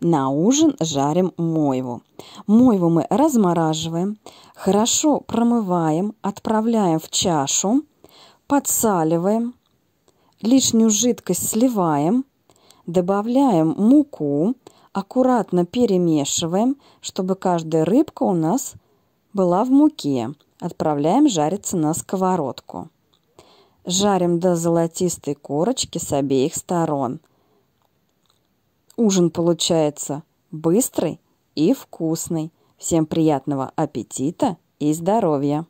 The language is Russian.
На ужин жарим мойву. Мойву мы размораживаем, хорошо промываем, отправляем в чашу, подсаливаем, лишнюю жидкость сливаем, добавляем муку, аккуратно перемешиваем, чтобы каждая рыбка у нас была в муке. Отправляем жариться на сковородку. Жарим до золотистой корочки с обеих сторон ужин получается. Быстрый и вкусный. Всем приятного аппетита и здоровья!